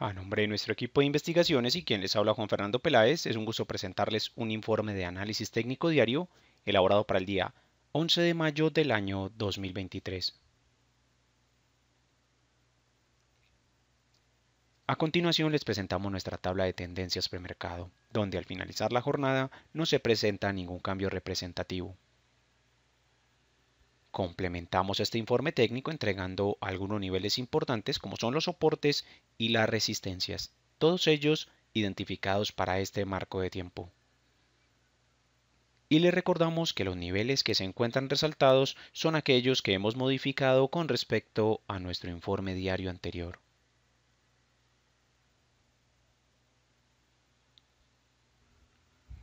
A nombre de nuestro equipo de investigaciones y quien les habla Juan Fernando Peláez, es un gusto presentarles un informe de análisis técnico diario elaborado para el día 11 de mayo del año 2023. A continuación les presentamos nuestra tabla de tendencias premercado, donde al finalizar la jornada no se presenta ningún cambio representativo. Complementamos este informe técnico entregando algunos niveles importantes como son los soportes y las resistencias, todos ellos identificados para este marco de tiempo. Y le recordamos que los niveles que se encuentran resaltados son aquellos que hemos modificado con respecto a nuestro informe diario anterior.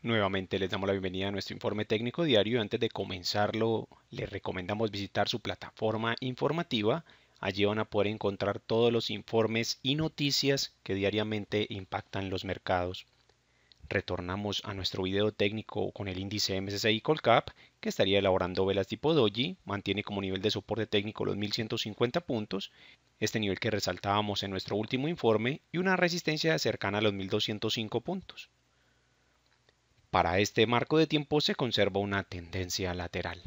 Nuevamente les damos la bienvenida a nuestro informe técnico diario. Antes de comenzarlo, les recomendamos visitar su plataforma informativa. Allí van a poder encontrar todos los informes y noticias que diariamente impactan los mercados. Retornamos a nuestro video técnico con el índice MSCI Colcap, que estaría elaborando velas tipo Doji, mantiene como nivel de soporte técnico los 1150 puntos, este nivel que resaltábamos en nuestro último informe, y una resistencia cercana a los 1205 puntos. Para este marco de tiempo se conserva una tendencia lateral.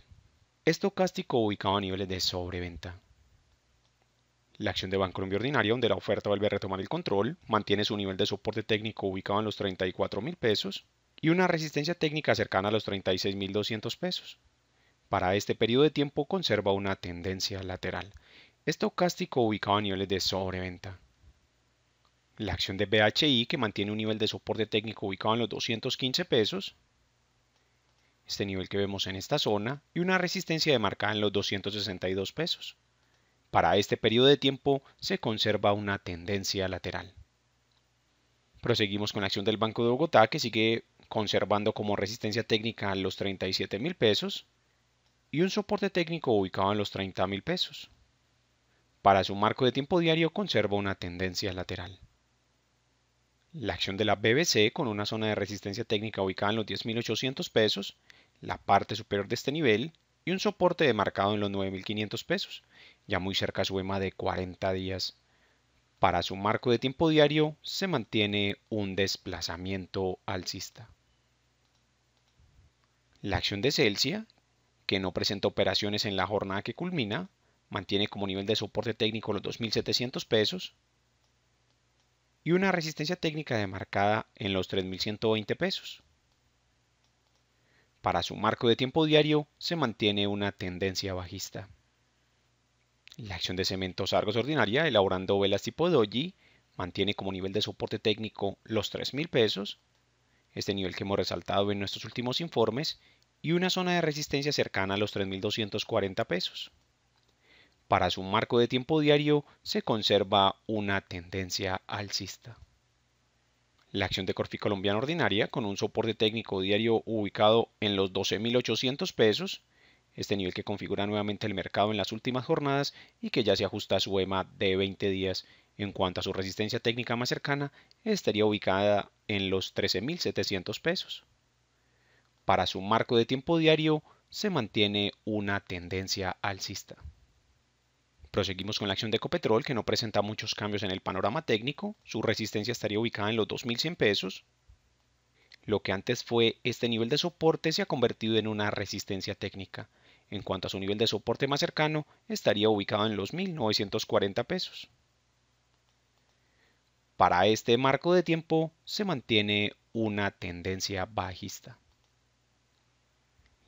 Estocástico ubicado a niveles de sobreventa. La acción de Bancolombia Ordinaria, donde la oferta vuelve a retomar el control, mantiene su nivel de soporte técnico ubicado en los 34 mil pesos y una resistencia técnica cercana a los 36 mil 200 pesos. Para este periodo de tiempo conserva una tendencia lateral. Estocástico ubicado a niveles de sobreventa la acción de BHI que mantiene un nivel de soporte técnico ubicado en los 215 pesos, este nivel que vemos en esta zona, y una resistencia demarcada en los 262 pesos. Para este periodo de tiempo se conserva una tendencia lateral. Proseguimos con la acción del Banco de Bogotá que sigue conservando como resistencia técnica los 37 mil pesos y un soporte técnico ubicado en los 30 mil pesos. Para su marco de tiempo diario conserva una tendencia lateral la acción de la BBC con una zona de resistencia técnica ubicada en los 10.800 pesos, la parte superior de este nivel y un soporte demarcado en los 9.500 pesos, ya muy cerca e a su EMA de 40 días. Para su marco de tiempo diario se mantiene un desplazamiento alcista. La acción de Celsius, que no presenta operaciones en la jornada que culmina, mantiene como nivel de soporte técnico los 2.700 pesos, y una resistencia técnica demarcada en los 3.120 pesos. Para su marco de tiempo diario se mantiene una tendencia bajista. La acción de cementos Argos ordinaria, elaborando velas tipo doji, mantiene como nivel de soporte técnico los 3.000 pesos, este nivel que hemos resaltado en nuestros últimos informes, y una zona de resistencia cercana a los 3.240 pesos. Para su marco de tiempo diario se conserva una tendencia alcista. La acción de Corfi Colombiana Ordinaria, con un soporte técnico diario ubicado en los 12.800 pesos, este nivel que configura nuevamente el mercado en las últimas jornadas y que ya se ajusta a su EMA de 20 días. En cuanto a su resistencia técnica más cercana, estaría ubicada en los 13.700 pesos. Para su marco de tiempo diario, se mantiene una tendencia alcista. Proseguimos con la acción de Ecopetrol, que no presenta muchos cambios en el panorama técnico. Su resistencia estaría ubicada en los 2.100 pesos. Lo que antes fue este nivel de soporte se ha convertido en una resistencia técnica. En cuanto a su nivel de soporte más cercano, estaría ubicado en los 1.940 pesos. Para este marco de tiempo se mantiene una tendencia bajista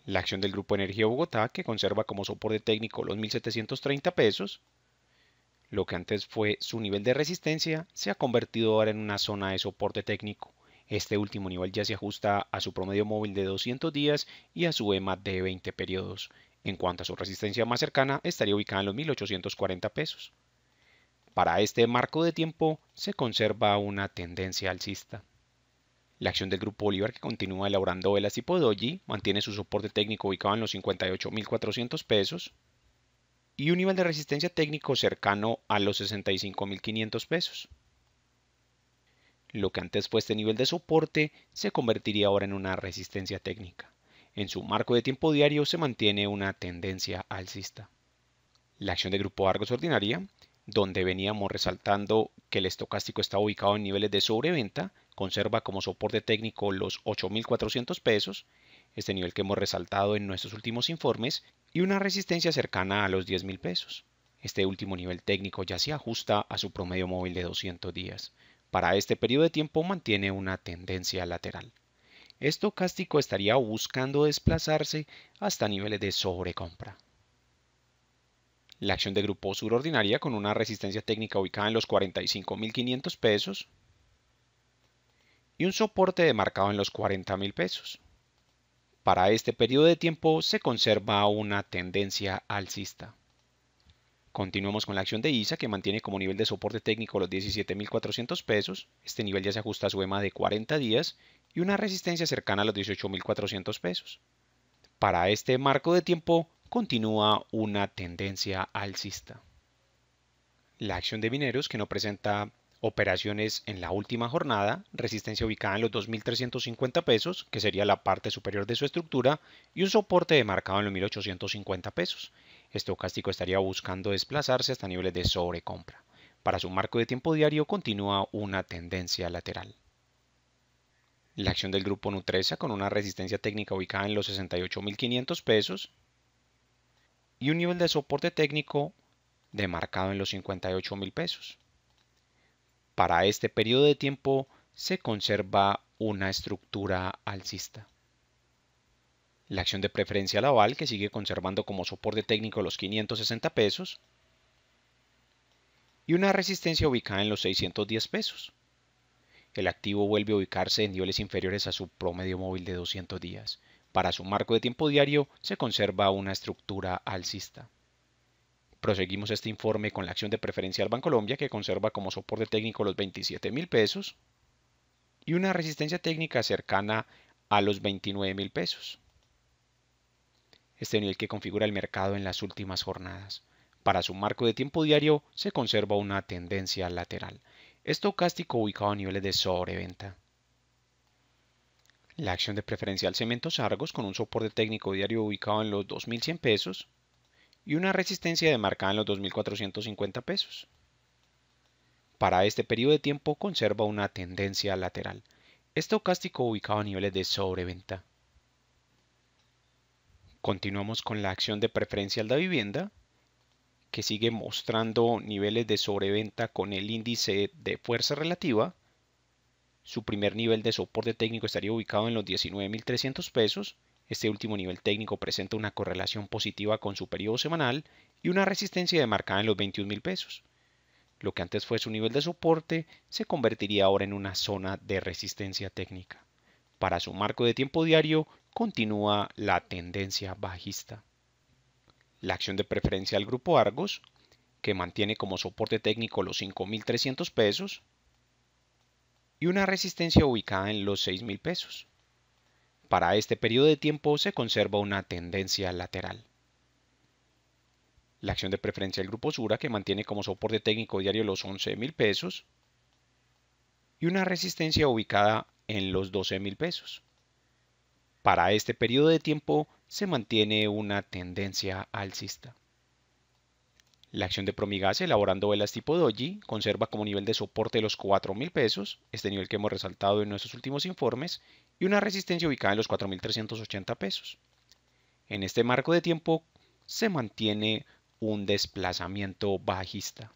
la acción del Grupo Energía Bogotá, que conserva como soporte técnico los 1.730 pesos, lo que antes fue su nivel de resistencia se ha convertido ahora en una zona de soporte técnico. Este último nivel ya se ajusta a su promedio móvil de 200 días y a su EMA de 20 periodos. En cuanto a su resistencia más cercana, estaría ubicada en los 1.840 pesos. Para este marco de tiempo se conserva una tendencia alcista. La acción del Grupo Bolívar, que continúa elaborando velas tipo doji, mantiene su soporte técnico ubicado en los 58.400 pesos y un nivel de resistencia técnico cercano a los 65.500 pesos. Lo que antes fue este nivel de soporte se convertiría ahora en una resistencia técnica. En su marco de tiempo diario se mantiene una tendencia alcista. La acción del Grupo Argos Ordinaria donde veníamos resaltando que el estocástico está ubicado en niveles de sobreventa, conserva como soporte técnico los 8.400 pesos, este nivel que hemos resaltado en nuestros últimos informes, y una resistencia cercana a los 10.000 pesos. Este último nivel técnico ya se ajusta a su promedio móvil de 200 días. Para este periodo de tiempo mantiene una tendencia lateral. Estocástico estaría buscando desplazarse hasta niveles de sobrecompra la acción de grupo Ordinaria con una resistencia técnica ubicada en los 45.500 pesos y un soporte demarcado en los 40.000 pesos. Para este periodo de tiempo se conserva una tendencia alcista. Continuamos con la acción de ISA que mantiene como nivel de soporte técnico los 17.400 pesos. Este nivel ya se ajusta a su EMA de 40 días y una resistencia cercana a los 18.400 pesos. Para este marco de tiempo continúa una tendencia alcista. La acción de mineros, que no presenta operaciones en la última jornada, resistencia ubicada en los 2.350 pesos, que sería la parte superior de su estructura, y un soporte demarcado en los 1.850 pesos. Estocástico estaría buscando desplazarse hasta niveles de sobrecompra. Para su marco de tiempo diario continúa una tendencia lateral. La acción del grupo Nutresa con una resistencia técnica ubicada en los 68.500 pesos, y un nivel de soporte técnico demarcado en los 58 mil pesos. Para este periodo de tiempo se conserva una estructura alcista. La acción de preferencia Laval, que sigue conservando como soporte técnico los 560 pesos, y una resistencia ubicada en los 610 pesos. El activo vuelve a ubicarse en niveles inferiores a su promedio móvil de 200 días. Para su marco de tiempo diario se conserva una estructura alcista. Proseguimos este informe con la acción de Preferencia banco Colombia, que conserva como soporte técnico los 27 mil pesos y una resistencia técnica cercana a los 29 mil pesos. Este nivel que configura el mercado en las últimas jornadas. Para su marco de tiempo diario se conserva una tendencia lateral. Estocástico ubicado a niveles de sobreventa. La acción de preferencial Cementos Argos con un soporte técnico diario ubicado en los 2.100 pesos y una resistencia demarcada en los 2.450 pesos. Para este periodo de tiempo conserva una tendencia lateral, estocástico ubicado a niveles de sobreventa. Continuamos con la acción de preferencial de vivienda, que sigue mostrando niveles de sobreventa con el índice de fuerza relativa su primer nivel de soporte técnico estaría ubicado en los 19.300 pesos. Este último nivel técnico presenta una correlación positiva con su periodo semanal y una resistencia demarcada en los 21.000 pesos. Lo que antes fue su nivel de soporte se convertiría ahora en una zona de resistencia técnica. Para su marco de tiempo diario continúa la tendencia bajista. La acción de preferencia al grupo Argos, que mantiene como soporte técnico los 5.300 pesos, y una resistencia ubicada en los $6,000. pesos. Para este periodo de tiempo se conserva una tendencia lateral. La acción de preferencia del grupo Sura que mantiene como soporte técnico diario los $11,000, pesos y una resistencia ubicada en los $12,000. mil pesos. Para este periodo de tiempo se mantiene una tendencia alcista. La acción de Promigas elaborando velas tipo Doji conserva como nivel de soporte los 4.000 pesos, este nivel que hemos resaltado en nuestros últimos informes, y una resistencia ubicada en los 4.380 pesos. En este marco de tiempo se mantiene un desplazamiento bajista.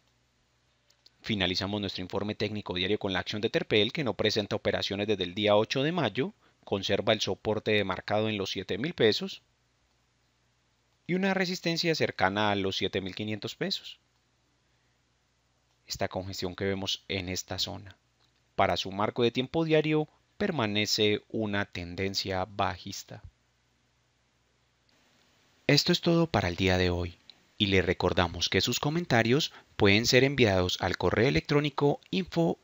Finalizamos nuestro informe técnico diario con la acción de Terpel, que no presenta operaciones desde el día 8 de mayo, conserva el soporte demarcado en los 7.000 pesos, y una resistencia cercana a los 7.500 pesos. Esta congestión que vemos en esta zona. Para su marco de tiempo diario permanece una tendencia bajista. Esto es todo para el día de hoy y le recordamos que sus comentarios pueden ser enviados al correo electrónico info.grupovalora.com.co.